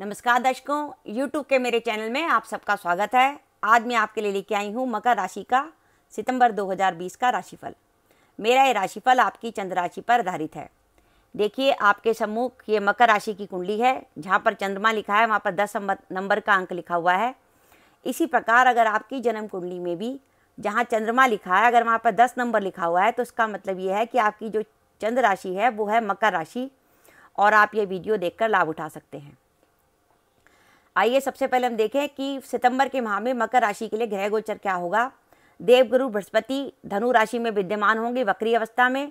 नमस्कार दर्शकों यूट्यूब के मेरे चैनल में आप सबका स्वागत है आज मैं आपके लिए लेके आई हूँ मकर राशि का सितंबर 2020 का राशिफल मेरा ये राशिफल आपकी चंद्र राशि पर आधारित है देखिए आपके सम्मुख ये मकर राशि की कुंडली है जहाँ पर चंद्रमा लिखा है वहाँ पर दस नंबर का अंक लिखा हुआ है इसी प्रकार अगर आपकी जन्म कुंडली में भी जहाँ चंद्रमा लिखा है अगर वहाँ पर दस नंबर लिखा हुआ है तो इसका मतलब ये है कि आपकी जो चंद्र राशि है वो है मकर राशि और आप ये वीडियो देखकर लाभ उठा सकते हैं आइए सबसे पहले हम देखें कि सितंबर के माह में मकर राशि के लिए ग्रह गोचर क्या होगा देवगुरु बृहस्पति धनु राशि में विद्यमान होंगे वक्री अवस्था में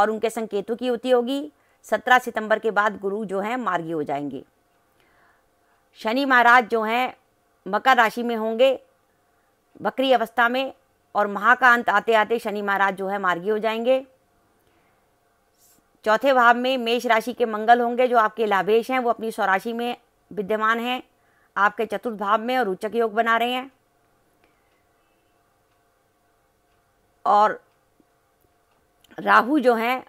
और उनके संकेतों की युति होगी सत्रह सितंबर के बाद गुरु जो हैं मार्गी हो जाएंगे शनि महाराज जो हैं मकर राशि में होंगे बकरी अवस्था में और माह का अंत आते आते शनि महाराज जो है मार्गी हो जाएंगे चौथे भाव में मेष राशि के मंगल होंगे जो आपके लाभेश हैं वो अपनी स्वराशि में विद्यमान हैं आपके चतुर्थ भाव में और रोचक योग बना रहे हैं और राहु जो हैं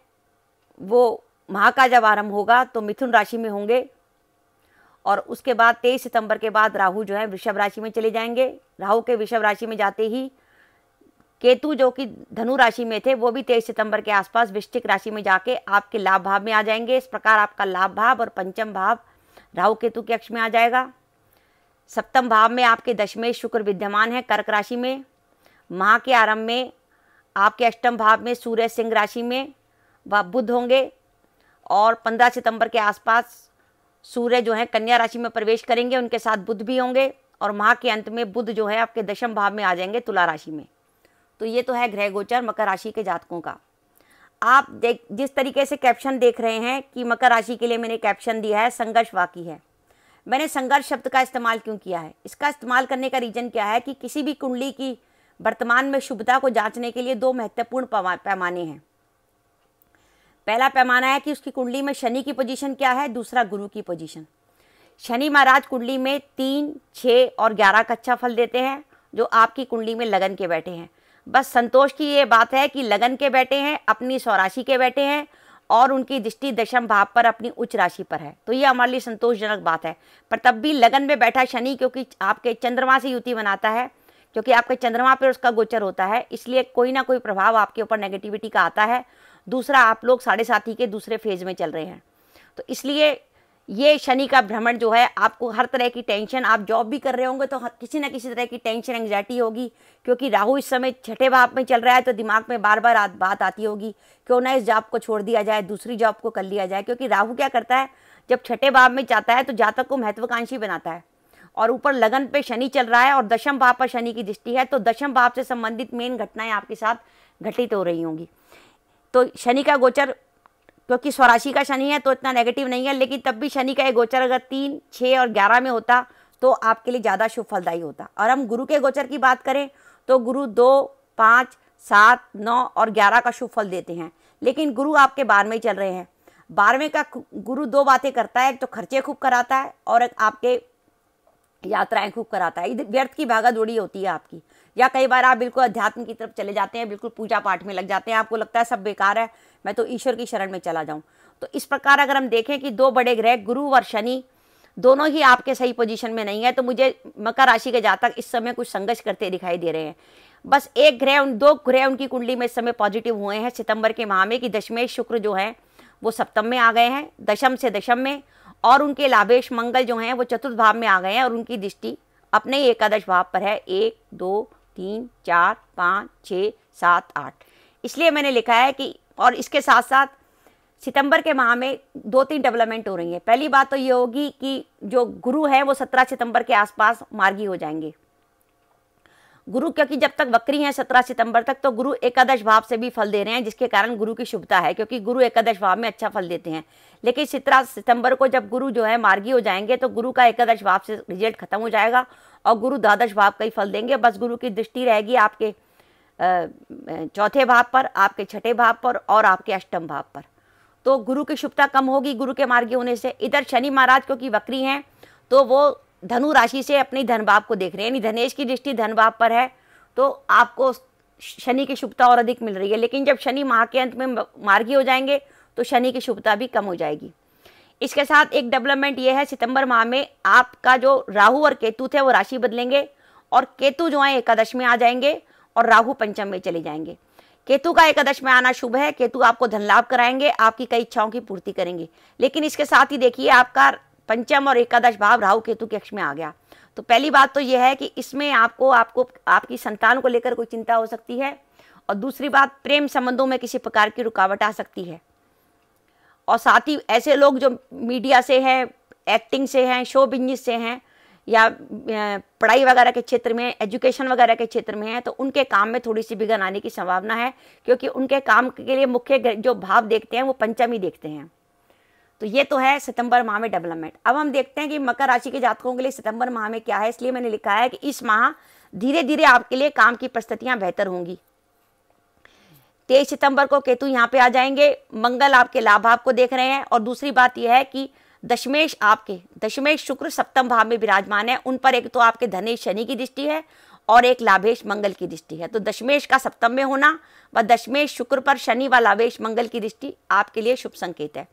वो माह का जब आरंभ होगा तो मिथुन राशि में होंगे और उसके बाद तेईस सितंबर के बाद राहु जो है वृषभ राशि में चले जाएंगे राहु के वृषभ राशि में जाते ही केतु जो कि धनु राशि में थे वो भी तेईस सितंबर के आसपास वृश्चिक राशि में जाके आपके लाभ भाव में आ जाएंगे इस प्रकार आपका लाभ भाव और पंचम भाव राहु केतु के अक्ष में आ जाएगा सप्तम भाव में आपके दशमेश शुक्र विद्यमान है कर्क राशि में माह के आरंभ में आपके अष्टम भाव में सूर्य सिंह राशि में व बुध होंगे और पंद्रह सितंबर के आसपास सूर्य जो है कन्या राशि में प्रवेश करेंगे उनके साथ बुध भी होंगे और माह के अंत में बुध जो है आपके दशम भाव में आ जाएंगे तुला राशि में तो ये तो है ग्रह गोचर मकर राशि के जातकों का आप देख जिस तरीके से कैप्शन देख रहे हैं कि मकर राशि के लिए मैंने कैप्शन दिया है संघर्ष वाकई है मैंने संघर्ष शब्द का इस्तेमाल क्यों किया है इसका इस्तेमाल करने का रीज़न क्या है कि किसी भी कुंडली की वर्तमान में शुभता को जांचने के लिए दो महत्वपूर्ण पैमाने हैं पहला पैमाना है कि उसकी कुंडली में शनि की पोजीशन क्या है दूसरा गुरु की पोजीशन शनि महाराज कुंडली में तीन छः और ग्यारह का अच्छा फल देते हैं जो आपकी कुंडली में लगन के बैठे हैं बस संतोष की ये बात है कि लगन के बैठे हैं अपनी स्वराशि के बैठे हैं और उनकी दृष्टि दशम भाव पर अपनी उच्च राशि पर है तो ये हमारे लिए संतोषजनक बात है पर तब भी लगन में बैठा शनि क्योंकि आपके चंद्रमा से युति बनाता है क्योंकि आपके चंद्रमा पर उसका गोचर होता है इसलिए कोई ना कोई प्रभाव आपके ऊपर नेगेटिविटी का आता है दूसरा आप लोग साढ़े साथी के दूसरे फेज में चल रहे हैं तो इसलिए ये शनि का भ्रमण जो है आपको हर तरह की टेंशन आप जॉब भी कर रहे होंगे तो किसी ना किसी तरह की टेंशन एंग्जाइटी होगी क्योंकि राहु इस समय छठे भाव में चल रहा है तो दिमाग में बार बार आ, बात आती होगी क्यों ना इस जॉब को छोड़ दिया जाए दूसरी जॉब को कर लिया जाए क्योंकि राहु क्या करता है जब छठे भाव में जाता है तो जातक को महत्वाकांक्षी बनाता है और ऊपर लगन पे शनि चल रहा है और दशम भाव पर शनि की दृष्टि है तो दशम भाव से संबंधित मेन घटनाएं आपके साथ घटित हो रही होंगी तो शनि का गोचर क्योंकि स्वराशि का शनि है तो इतना नेगेटिव नहीं है लेकिन तब भी शनि का ये गोचर अगर तीन छः और ग्यारह में होता तो आपके लिए ज़्यादा शुभ फलदायी होता और हम गुरु के गोचर की बात करें तो गुरु दो पाँच सात नौ और ग्यारह का शुभ फल देते हैं लेकिन गुरु आपके बारहवें ही चल रहे हैं बारहवें का गुरु दो बातें करता है एक तो खर्चे खूब कराता है और एक आपके यात्राएं खूब कराता है व्यर्थ की भागा दौड़ी होती है आपकी या कई बार आप बिल्कुल अध्यात्म की तरफ चले जाते हैं बिल्कुल पूजा पाठ में लग जाते हैं आपको लगता है सब बेकार है मैं तो ईश्वर की शरण में चला जाऊँ तो इस प्रकार अगर हम देखें कि दो बड़े ग्रह गुरु और शनि दोनों ही आपके सही पोजीशन में नहीं है तो मुझे मकर राशि के जातक इस समय कुछ संघर्ष करते दिखाई दे रहे हैं बस एक ग्रह उन दो ग्रह उनकी कुंडली में इस समय पॉजिटिव हुए हैं सितंबर के माह में कि दशमेश शुक्र जो है वो सप्तम में आ गए हैं दशम से दशम में और उनके लाभेश मंगल जो हैं वो चतुर्थ भाव में आ गए हैं और उनकी दृष्टि अपने ही एकादश भाव पर है एक दो तीन चार पाँच छः सात आठ इसलिए मैंने लिखा है कि और इसके साथ साथ सितंबर के माह में दो तीन डेवलपमेंट हो रही है पहली बात तो ये होगी कि जो गुरु है वो सत्रह सितंबर के आसपास मार्गी हो जाएंगे गुरु क्योंकि जब तक बकरी हैं सत्रह सितंबर तक तो गुरु एकादश भाव से भी फल दे रहे हैं जिसके कारण गुरु की शुभता है क्योंकि गुरु एकादश भाव में अच्छा फल देते हैं लेकिन सत्रह सितंबर को जब गुरु जो है मार्गी हो जाएंगे तो गुरु का एकादश भाव से रिजल्ट खत्म हो जाएगा और गुरु द्वादश भाव का ही फल देंगे बस गुरु की दृष्टि रहेगी आपके चौथे भाव पर आपके छठे भाव पर और आपके अष्टम भाव पर तो गुरु की शुभता कम होगी गुरु के मार्गी होने से इधर शनि महाराज क्योंकि वक्री हैं तो वो धनु राशि से अपनी धन भाव को देख रहे हैं यानी धनेश की दृष्टि धन भाव पर है तो आपको शनि की शुभता और अधिक मिल रही है लेकिन जब शनि माह के अंत में मार्गी हो जाएंगे तो शनि की शुभता भी कम हो जाएगी इसके साथ एक डेवलपमेंट ये है सितंबर माह में आपका जो राहु और केतु थे वो राशि बदलेंगे और केतु जो है एकादश में आ जाएंगे और राहु पंचम में चले जाएंगे केतु का एकादश में आना शुभ है केतु आपको धन लाभ कराएंगे आपकी कई इच्छाओं की पूर्ति करेंगे लेकिन इसके साथ ही देखिए आपका पंचम और एकादश भाव राहु केतु के अक्ष में आ गया तो पहली बात तो यह है कि इसमें आपको आपको आपकी संतान को लेकर कोई चिंता हो सकती है और दूसरी बात प्रेम संबंधों में किसी प्रकार की रुकावट आ सकती है और साथ ही ऐसे लोग जो मीडिया से हैं एक्टिंग से हैं शो बिजनेस से हैं या पढ़ाई वगैरह के क्षेत्र में एजुकेशन वगैरह के क्षेत्र में है तो उनके काम में थोड़ी सी बिघन आने की संभावना है क्योंकि उनके काम के लिए मुख्य जो भाव देखते हैं वो पंचमी देखते हैं तो ये तो है सितंबर माह में डेवलपमेंट अब हम देखते हैं कि मकर राशि के जातकों के लिए सितंबर माह में क्या है इसलिए मैंने लिखा है कि इस माह धीरे धीरे आपके लिए काम की परिस्थितियाँ बेहतर होंगी तेईस सितंबर को केतु यहाँ पे आ जाएंगे मंगल आपके लाभ को देख रहे हैं और दूसरी बात यह है कि दशमेश आपके दशमेश शुक्र सप्तम भाव में विराजमान है उन पर एक तो आपके धनेश शनि की दृष्टि है और एक लाभेश मंगल की दृष्टि है तो दशमेश का सप्तम में होना व दशमेश शुक्र पर शनि व लाभेश मंगल की दृष्टि आपके लिए शुभ संकेत है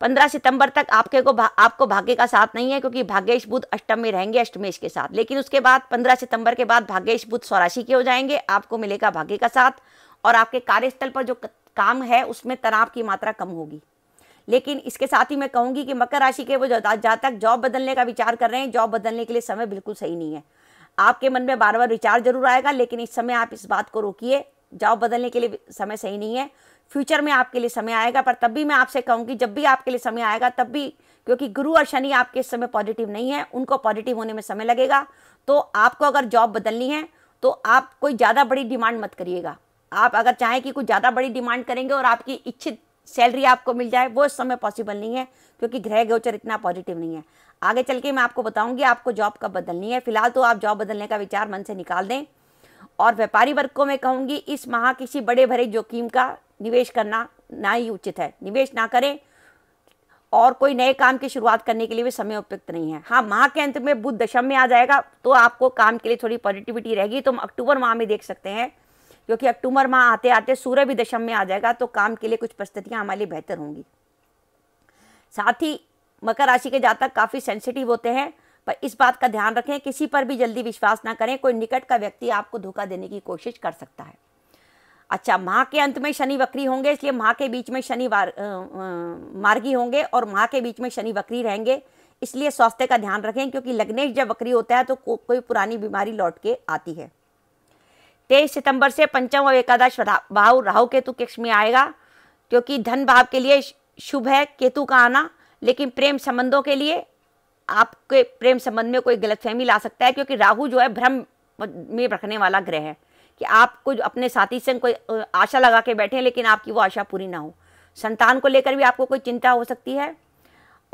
पंद्रह सितंबर तक आपके को भा, आपको भाग्य का साथ नहीं है क्योंकि भाग्यश बुद्ध अष्टम में रहेंगे अष्टमेश के साथ लेकिन उसके बाद पंद्रह सितंबर के बाद भाग्येश बुद्ध स्वराशि के हो जाएंगे आपको मिलेगा भाग्य का साथ और आपके कार्यस्थल पर जो काम है उसमें तनाव की मात्रा कम होगी लेकिन इसके साथ ही मैं कहूँगी कि मकर राशि के वो जहाँ तक जॉब बदलने का विचार कर रहे हैं जॉब बदलने के लिए समय बिल्कुल सही नहीं है आपके मन में बार बार विचार जरूर आएगा लेकिन इस समय आप इस बात को रोकिए जॉब बदलने के लिए समय सही नहीं है फ्यूचर में आपके लिए समय आएगा पर तब भी मैं आपसे कहूँगी जब भी आपके लिए समय आएगा तब भी क्योंकि गुरु और शनि आपके इस समय पॉजिटिव नहीं है उनको पॉजिटिव होने में समय लगेगा तो आपको अगर जॉब बदलनी है तो आप कोई ज़्यादा बड़ी डिमांड मत करिएगा आप अगर चाहें कि कुछ ज़्यादा बड़ी डिमांड करेंगे और आपकी इच्छित सैलरी आपको मिल जाए वो इस समय पॉसिबल नहीं है क्योंकि ग्रह गोचर इतना पॉजिटिव नहीं है आगे चल के मैं आपको बताऊंगी आपको जॉब कब बदलनी है फिलहाल तो आप जॉब बदलने का विचार मन से निकाल दें और व्यापारी वर्ग को मैं कहूँगी इस माह किसी बड़े भरे जोखिम का निवेश करना ना ही उचित है निवेश ना करें और कोई नए काम की शुरुआत करने के लिए भी समय उपयुक्त नहीं है हाँ माह के अंत में बुद्ध दशम में आ जाएगा तो आपको काम के लिए थोड़ी पॉजिटिविटी रहेगी तो हम अक्टूबर माह में देख सकते हैं क्योंकि अक्टूबर माह आते आते सूर्य भी दशम में आ जाएगा तो काम के लिए कुछ परिस्थितियाँ हमारे लिए बेहतर होंगी साथ ही मकर राशि के जातक काफ़ी सेंसिटिव होते हैं पर इस बात का ध्यान रखें किसी पर भी जल्दी विश्वास ना करें कोई निकट का व्यक्ति आपको धोखा देने की कोशिश कर सकता है अच्छा माह के अंत में शनि वक्री होंगे इसलिए माह के बीच में शनि मार्गी होंगे और माह के बीच में शनि वक्री रहेंगे इसलिए स्वास्थ्य का ध्यान रखें क्योंकि लग्नेश जब वक्री होता है तो को, कोई पुरानी बीमारी लौट के आती है तेईस सितंबर से पंचम और एकादश भाव राहु केतु कक्ष में आएगा क्योंकि धन भाव के लिए शुभ है केतु का आना लेकिन प्रेम संबंधों के लिए आपके प्रेम संबंध में कोई गलतफहमी ला सकता है क्योंकि राहु जो है भ्रम में रखने वाला ग्रह है कि आप कुछ अपने साथी से कोई आशा लगा के बैठे लेकिन आपकी वो आशा पूरी ना हो संतान को लेकर भी आपको कोई चिंता हो सकती है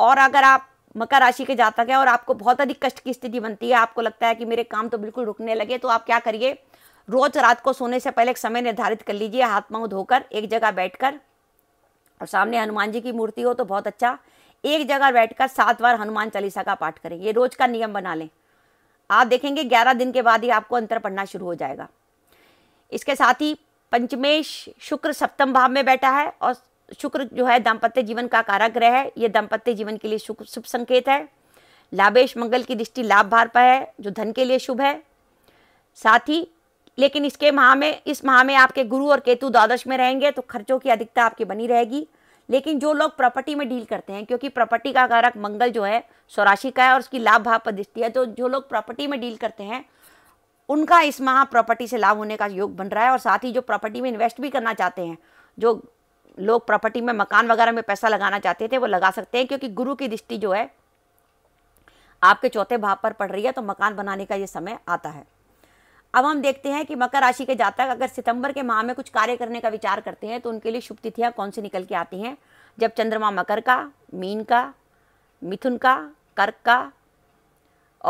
और अगर आप मकर राशि के जातक हैं और आपको बहुत अधिक कष्ट की स्थिति बनती है आपको लगता है कि मेरे काम तो बिल्कुल रुकने लगे तो आप क्या करिए रोज रात को सोने से पहले एक समय निर्धारित कर लीजिए हाथ पाँव धोकर एक जगह बैठकर और सामने हनुमान जी की मूर्ति हो तो बहुत अच्छा एक जगह बैठकर सात बार हनुमान चालीसा का पाठ करें ये रोज का नियम बना लें आप देखेंगे ग्यारह दिन के बाद ही आपको अंतर पढ़ना शुरू हो जाएगा इसके साथ ही पंचमेश शुक्र सप्तम भाव में बैठा है और शुक्र जो है दाम्पत्य जीवन का कारक ग्रह है ये दाम्पत्य जीवन के लिए शुभ शुभ संकेत है लाभेश मंगल की दृष्टि लाभ भार पर है जो धन के लिए शुभ है साथ ही लेकिन इसके माह में इस माह में आपके गुरु और केतु द्वादश में रहेंगे तो खर्चों की अधिकता आपकी बनी रहेगी लेकिन जो लोग प्रॉपर्टी में डील करते हैं क्योंकि प्रॉपर्टी का कारक मंगल जो है स्वराशि का है और उसकी लाभ भाव प्रदृष्टि है तो जो लोग प्रॉपर्टी में डील करते हैं उनका इस माह प्रॉपर्टी से लाभ होने का योग बन रहा है और साथ ही जो प्रॉपर्टी में इन्वेस्ट भी करना चाहते हैं जो लोग प्रॉपर्टी में मकान वगैरह में पैसा लगाना चाहते थे वो लगा सकते हैं क्योंकि गुरु की दृष्टि जो है आपके चौथे भाव पर पड़ रही है तो मकान बनाने का ये समय आता है अब हम देखते हैं कि मकर राशि के जातक अगर सितंबर के माह में कुछ कार्य करने का विचार करते हैं तो उनके लिए शुभ तिथियाँ कौन सी निकल के आती हैं जब चंद्रमा मकर का मीन का मिथुन का कर्क का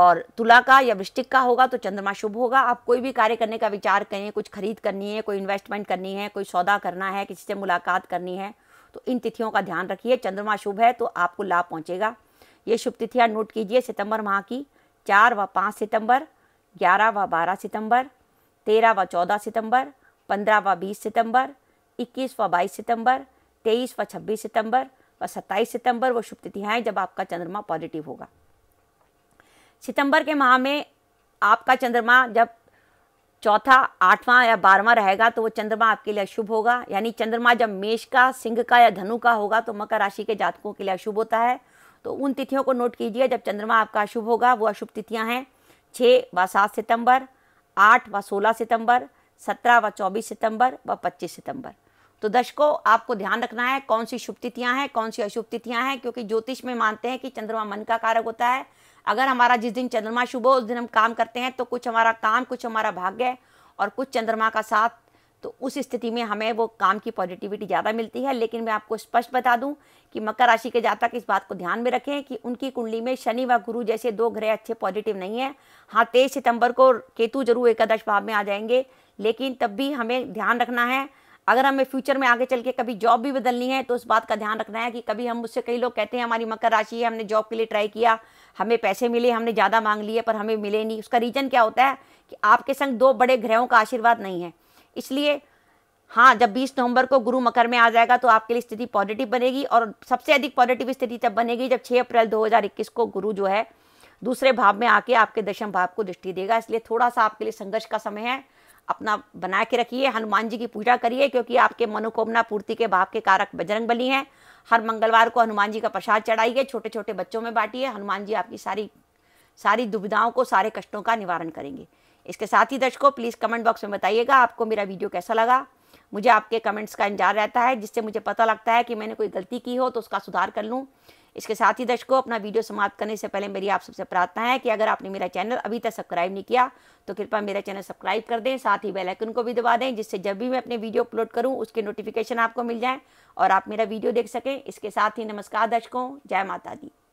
और तुला का या वृष्टिक का होगा तो चंद्रमा शुभ होगा आप कोई भी कार्य करने का विचार करें कुछ खरीद करनी है कोई इन्वेस्टमेंट करनी है कोई सौदा करना है किसी से मुलाकात करनी है तो इन तिथियों का ध्यान रखिए चंद्रमा शुभ है तो आपको लाभ पहुंचेगा ये शुभ तिथियाँ नोट कीजिए सितंबर माह की चार व पाँच सितंबर ग्यारह व बारह सितंबर तेरह व चौदह सितंबर पंद्रह व बीस सितंबर इक्कीस व बाईस सितंबर तेईस व छब्बीस सितंबर व सत्ताईस सितंबर वो शुभ तिथियाँ हैं जब आपका चंद्रमा पॉजिटिव होगा सितंबर के माह में आपका चंद्रमा जब चौथा आठवां या बारहवां रहेगा तो वो चंद्रमा आपके लिए अशुभ होगा यानी चंद्रमा जब मेष का सिंह का या धनु का होगा तो मकर राशि के जातकों के लिए अशुभ होता है तो उन तिथियों को नोट कीजिए जब चंद्रमा आपका अशुभ होगा वो अशुभ तिथियां हैं छः व सात सितंबर आठ व सोलह सितंबर सत्रह व चौबीस सितंबर व पच्चीस सितंबर तो दर्शकों आपको ध्यान रखना है कौन सी शुभ तिथियां हैं कौन सी अशुभ तिथियां हैं क्योंकि ज्योतिष में मानते हैं कि चंद्रमा मन का कारक होता है अगर हमारा जिस दिन चंद्रमा शुभ हो उस दिन हम काम करते हैं तो कुछ हमारा काम कुछ हमारा भाग्य और कुछ चंद्रमा का साथ तो उस स्थिति में हमें वो काम की पॉजिटिविटी ज़्यादा मिलती है लेकिन मैं आपको स्पष्ट बता दूं कि मकर राशि के जातक इस बात को ध्यान में रखें कि उनकी कुंडली में शनि व गुरु जैसे दो ग्रह अच्छे पॉजिटिव नहीं हैं हाँ तेईस सितंबर को केतु जरूर एकादश भाव में आ जाएंगे लेकिन तब भी हमें ध्यान रखना है अगर हमें फ्यूचर में आगे चल के कभी जॉब भी बदलनी है तो उस बात का ध्यान रखना है कि कभी हम मुझसे कई लोग कहते हैं हमारी मकर राशि है हमने जॉब के लिए ट्राई किया हमें पैसे मिले हमने ज़्यादा मांग लिए पर हमें मिले नहीं उसका रीज़न क्या होता है कि आपके संग दो बड़े ग्रहों का आशीर्वाद नहीं है इसलिए हाँ जब 20 नवंबर को गुरु मकर में आ जाएगा तो आपके लिए स्थिति पॉजिटिव बनेगी और सबसे अधिक पॉजिटिव स्थिति तब बनेगी जब 6 अप्रैल 2021 को गुरु जो है दूसरे भाव में आके आपके दशम भाव को दृष्टि देगा इसलिए थोड़ा सा आपके लिए संघर्ष का समय है अपना बना के रखिए हनुमान जी की पूजा करिए क्योंकि आपके मनोकामना पूर्ति के भाव के कारक बजरंग बली हैं हर मंगलवार को हनुमान जी का प्रसाद चढ़ाइए छोटे छोटे बच्चों में बांटिए हनुमान जी आपकी सारी सारी दुविधाओं को सारे कष्टों का निवारण करेंगे इसके साथ ही दर्शकों प्लीज़ कमेंट बॉक्स में बताइएगा आपको मेरा वीडियो कैसा लगा मुझे आपके कमेंट्स का इंतजार रहता है जिससे मुझे पता लगता है कि मैंने कोई गलती की हो तो उसका सुधार कर लूँ इसके साथ ही दर्शकों अपना वीडियो समाप्त करने से पहले मेरी आप सबसे प्रार्थना है कि अगर आपने मेरा चैनल अभी तक सब्सक्राइब नहीं किया तो कृपया मेरा चैनल सब्सक्राइब कर दें साथ ही बेल आइकन को भी दबा दें जिससे जब भी मैं अपने वीडियो अपलोड करूं उसके नोटिफिकेशन आपको मिल जाए और आप मेरा वीडियो देख सकें इसके साथ ही नमस्कार दर्शकों जय माता दी